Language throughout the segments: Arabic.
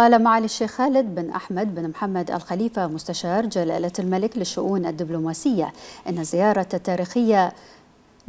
قال معالي الشيخ خالد بن أحمد بن محمد الخليفة مستشار جلالة الملك للشؤون الدبلوماسية أن الزيارة التاريخية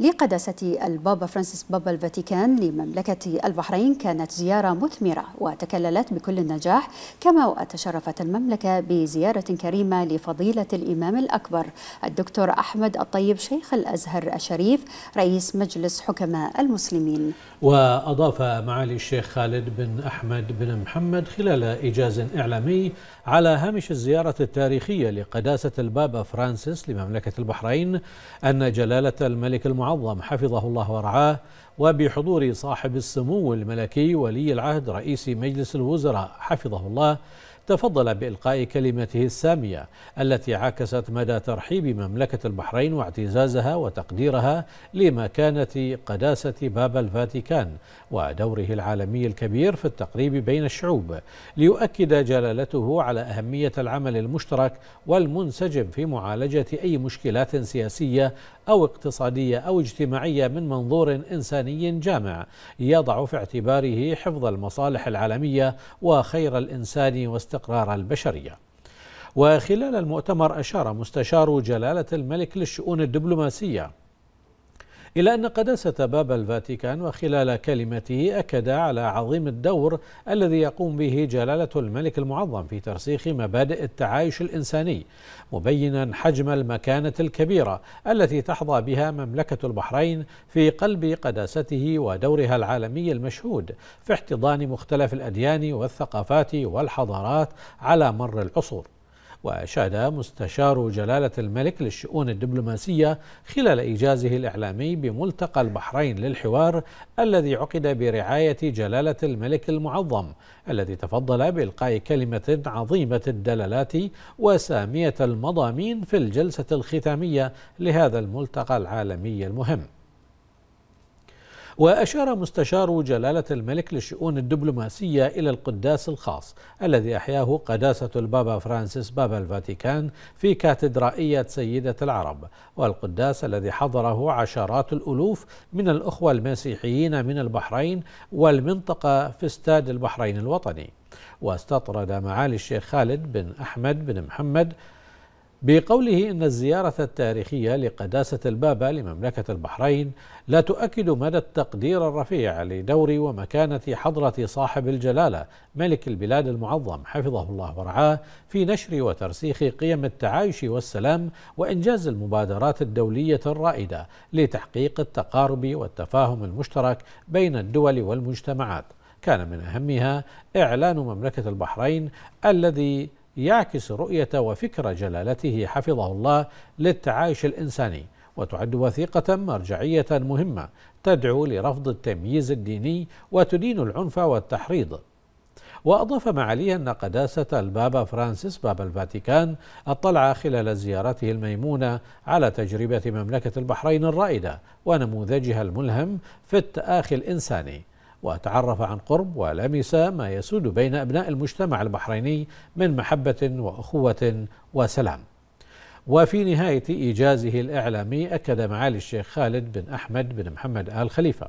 لقداسة البابا فرانسيس بابا الفاتيكان لمملكة البحرين كانت زيارة مثمرة وتكللت بكل النجاح كما وتشرفت المملكة بزيارة كريمة لفضيلة الإمام الأكبر الدكتور أحمد الطيب شيخ الأزهر الشريف رئيس مجلس حكماء المسلمين وأضاف معالي الشيخ خالد بن أحمد بن محمد خلال إيجاز إعلامي على هامش الزيارة التاريخية لقداسة البابا فرانسيس لمملكة البحرين أن جلالة الملك المعظم المعظم حفظه الله ورعاه وبحضور صاحب السمو الملكي ولي العهد رئيس مجلس الوزراء حفظه الله تفضل بإلقاء كلمته السامية التي عكست مدى ترحيب مملكة البحرين واعتزازها وتقديرها لمكانة قداسة باب الفاتيكان ودوره العالمي الكبير في التقريب بين الشعوب ليؤكد جلالته على أهمية العمل المشترك والمنسجم في معالجة أي مشكلات سياسية أو اقتصادية أو اجتماعية من منظور إنساني جامع يضع في اعتباره حفظ المصالح العالمية وخير الإنسان واستخدامه واستقرار البشرية وخلال المؤتمر أشار مستشار جلالة الملك للشؤون الدبلوماسية إلى أن قداسة باب الفاتيكان وخلال كلمته أكد على عظيم الدور الذي يقوم به جلالة الملك المعظم في ترسيخ مبادئ التعايش الإنساني مبينا حجم المكانة الكبيرة التي تحظى بها مملكة البحرين في قلب قداسته ودورها العالمي المشهود في احتضان مختلف الأديان والثقافات والحضارات على مر العصور وأشاد مستشار جلالة الملك للشؤون الدبلوماسية خلال إيجازه الإعلامي بملتقى البحرين للحوار الذي عقد برعاية جلالة الملك المعظم الذي تفضل بإلقاء كلمة عظيمة الدلالات وسامية المضامين في الجلسة الختامية لهذا الملتقى العالمي المهم وأشار مستشار جلالة الملك للشؤون الدبلوماسية إلى القداس الخاص الذي أحياه قداسة البابا فرانسيس بابا الفاتيكان في كاتدرائية سيدة العرب والقداس الذي حضره عشرات الألوف من الأخوة المسيحيين من البحرين والمنطقة في استاد البحرين الوطني واستطرد معالي الشيخ خالد بن أحمد بن محمد بقوله إن الزيارة التاريخية لقداسة البابا لمملكة البحرين لا تؤكد مدى التقدير الرفيع لدور ومكانة حضرة صاحب الجلالة ملك البلاد المعظم حفظه الله ورعاه في نشر وترسيخ قيم التعايش والسلام وإنجاز المبادرات الدولية الرائدة لتحقيق التقارب والتفاهم المشترك بين الدول والمجتمعات كان من أهمها إعلان مملكة البحرين الذي يعكس رؤية وفكر جلالته حفظه الله للتعايش الإنساني وتعد وثيقة مرجعية مهمة تدعو لرفض التمييز الديني وتدين العنف والتحريض وأضاف معاليه أن قداسة البابا فرانسيس بابا الفاتيكان اطلع خلال زيارته الميمونة على تجربة مملكة البحرين الرائدة ونموذجها الملهم في التآخي الإنساني وتعرف عن قرب ولمس ما يسود بين أبناء المجتمع البحريني من محبة وأخوة وسلام وفي نهاية إيجازه الإعلامي أكد معالي الشيخ خالد بن أحمد بن محمد آل خليفة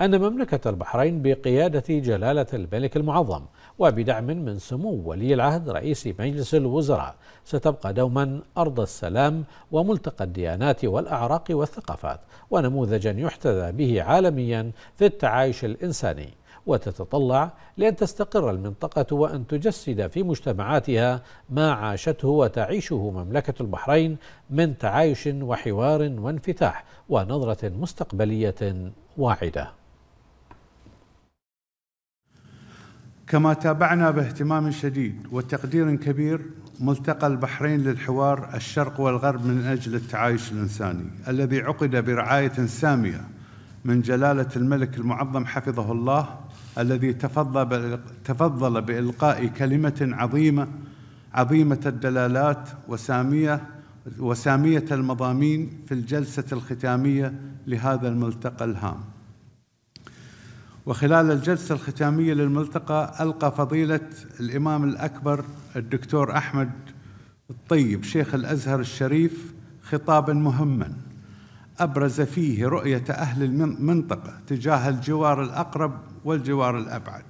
أن مملكة البحرين بقيادة جلالة الملك المعظم وبدعم من سمو ولي العهد رئيس مجلس الوزراء ستبقى دوما أرض السلام وملتقى الديانات والأعراق والثقافات ونموذجا يحتذى به عالميا في التعايش الإنساني وتتطلع لأن تستقر المنطقة وأن تجسد في مجتمعاتها ما عاشته وتعيشه مملكة البحرين من تعايش وحوار وانفتاح ونظرة مستقبلية واعدة كما تابعنا باهتمام شديد وتقدير كبير ملتقى البحرين للحوار الشرق والغرب من أجل التعايش الإنساني الذي عقد برعاية سامية من جلالة الملك المعظم حفظه الله الذي تفضل بإلقاء كلمة عظيمة عظيمة الدلالات وسامية وسامية المضامين في الجلسة الختامية لهذا الملتقى الهام وخلال الجلسة الختامية للملتقى ألقى فضيلة الإمام الأكبر الدكتور أحمد الطيب شيخ الأزهر الشريف خطابا مهما أبرز فيه رؤية أهل المنطقة تجاه الجوار الأقرب والجوار الأبعد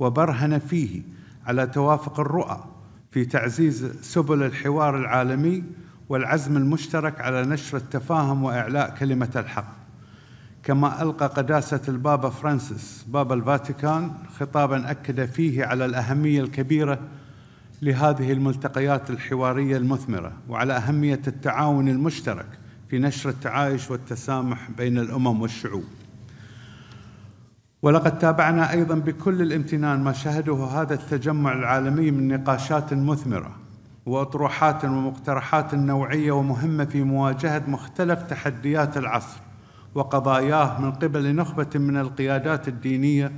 وبرهن فيه على توافق الرؤى في تعزيز سبل الحوار العالمي والعزم المشترك على نشر التفاهم وإعلاء كلمة الحق كما ألقى قداسة البابا فرانسيس بابا الفاتيكان خطابا أكد فيه على الأهمية الكبيرة لهذه الملتقيات الحوارية المثمرة وعلى أهمية التعاون المشترك في نشر التعايش والتسامح بين الأمم والشعوب ولقد تابعنا أيضا بكل الامتنان ما شهده هذا التجمع العالمي من نقاشات مثمرة وأطروحات ومقترحات نوعية ومهمة في مواجهة مختلف تحديات العصر وقضاياه من قبل نخبة من القيادات الدينية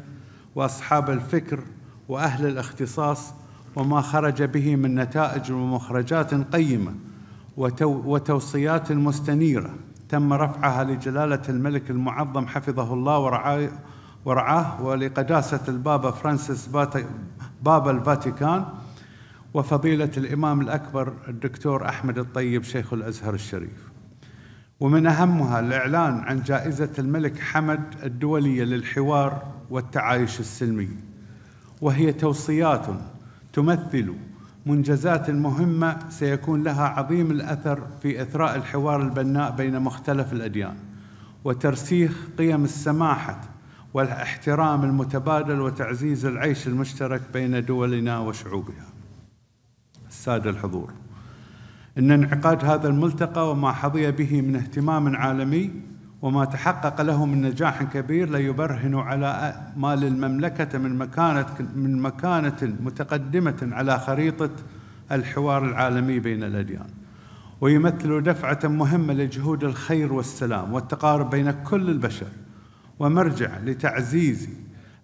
وأصحاب الفكر وأهل الاختصاص وما خرج به من نتائج ومخرجات قيمة وتوصيات مستنيرة تم رفعها لجلالة الملك المعظم حفظه الله ورعاه ولقداسة البابا فرانسيس بابا الفاتيكان وفضيلة الإمام الأكبر الدكتور أحمد الطيب شيخ الأزهر الشريف ومن أهمها الإعلان عن جائزة الملك حمد الدولية للحوار والتعايش السلمي وهي توصيات تمثل منجزات مهمة سيكون لها عظيم الأثر في إثراء الحوار البناء بين مختلف الأديان وترسيخ قيم السماحة والاحترام المتبادل وتعزيز العيش المشترك بين دولنا وشعوبها السادة الحضور ان انعقاد هذا الملتقى وما حظي به من اهتمام عالمي وما تحقق له من نجاح كبير ليبرهن على ما للمملكه من مكانه من مكانه متقدمه على خريطه الحوار العالمي بين الاديان. ويمثل دفعه مهمه لجهود الخير والسلام والتقارب بين كل البشر ومرجع لتعزيز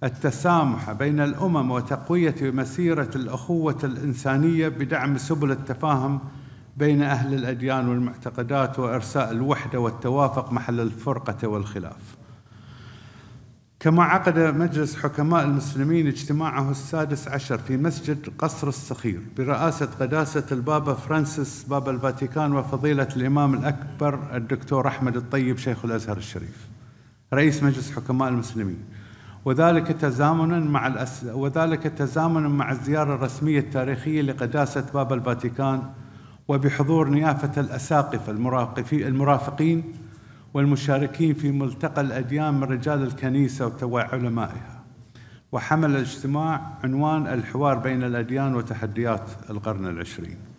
التسامح بين الامم وتقويه مسيره الاخوه الانسانيه بدعم سبل التفاهم بين أهل الأديان والمعتقدات وإرساء الوحدة والتوافق محل الفرقة والخلاف كما عقد مجلس حكماء المسلمين اجتماعه السادس عشر في مسجد قصر الصخير برئاسة قداسة البابا فرانسيس بابا الفاتيكان وفضيلة الإمام الأكبر الدكتور أحمد الطيب شيخ الأزهر الشريف رئيس مجلس حكماء المسلمين وذلك تزامنا مع الأس... وذلك تزامنا مع الزيارة الرسمية التاريخية لقداسة بابا الفاتيكان وبحضور نيافة الأساقفة المرافقين والمشاركين في ملتقى الأديان من رجال الكنيسة وعلمائها وحمل الاجتماع عنوان الحوار بين الأديان وتحديات القرن العشرين